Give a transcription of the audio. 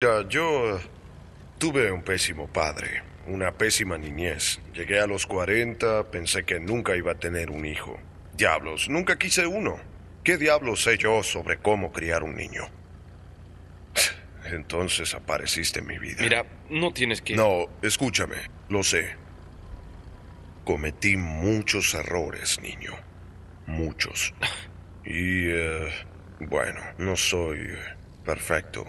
Mira, yo tuve un pésimo padre, una pésima niñez. Llegué a los 40, pensé que nunca iba a tener un hijo. Diablos, nunca quise uno. ¿Qué diablos sé yo sobre cómo criar un niño? Entonces apareciste en mi vida. Mira, no tienes que... No, escúchame, lo sé. Cometí muchos errores, niño. Muchos. Y... Eh, bueno, no soy perfecto.